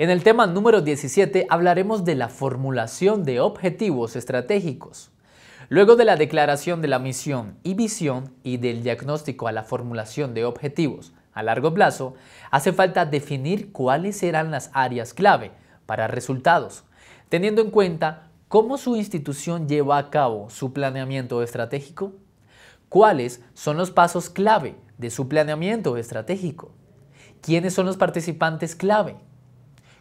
En el tema número 17 hablaremos de la formulación de objetivos estratégicos. Luego de la declaración de la misión y visión y del diagnóstico a la formulación de objetivos a largo plazo, hace falta definir cuáles serán las áreas clave para resultados, teniendo en cuenta cómo su institución lleva a cabo su planeamiento estratégico, cuáles son los pasos clave de su planeamiento estratégico, quiénes son los participantes clave,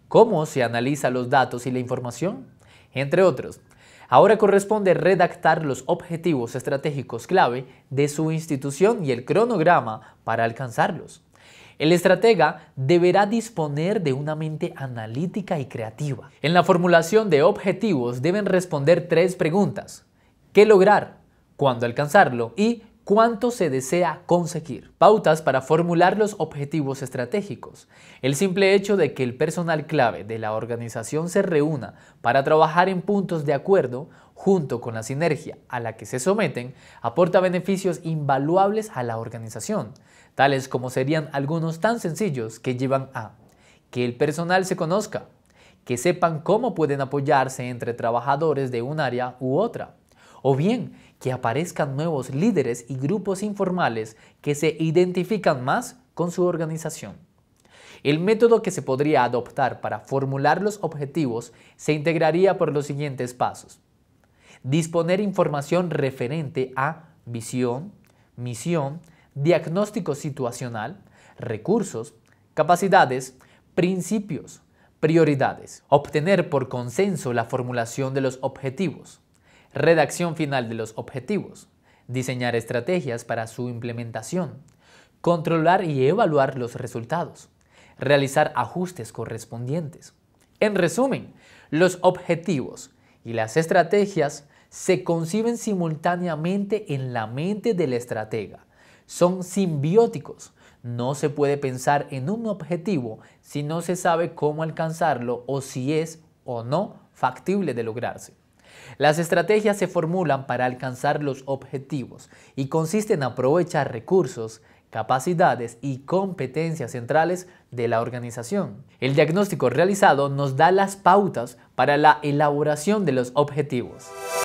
¿Cómo se analiza los datos y la información? Entre otros, ahora corresponde redactar los objetivos estratégicos clave de su institución y el cronograma para alcanzarlos. El estratega deberá disponer de una mente analítica y creativa. En la formulación de objetivos deben responder tres preguntas. ¿Qué lograr? ¿Cuándo alcanzarlo? ¿Y cuánto se desea conseguir. Pautas para formular los objetivos estratégicos. El simple hecho de que el personal clave de la organización se reúna para trabajar en puntos de acuerdo, junto con la sinergia a la que se someten, aporta beneficios invaluables a la organización, tales como serían algunos tan sencillos que llevan a que el personal se conozca, que sepan cómo pueden apoyarse entre trabajadores de un área u otra, o bien que aparezcan nuevos líderes y grupos informales que se identifican más con su organización. El método que se podría adoptar para formular los objetivos se integraría por los siguientes pasos. Disponer información referente a visión, misión, diagnóstico situacional, recursos, capacidades, principios, prioridades. Obtener por consenso la formulación de los objetivos redacción final de los objetivos, diseñar estrategias para su implementación, controlar y evaluar los resultados, realizar ajustes correspondientes. En resumen, los objetivos y las estrategias se conciben simultáneamente en la mente del estratega. Son simbióticos. No se puede pensar en un objetivo si no se sabe cómo alcanzarlo o si es o no factible de lograrse. Las estrategias se formulan para alcanzar los objetivos y consisten en aprovechar recursos, capacidades y competencias centrales de la organización. El diagnóstico realizado nos da las pautas para la elaboración de los objetivos.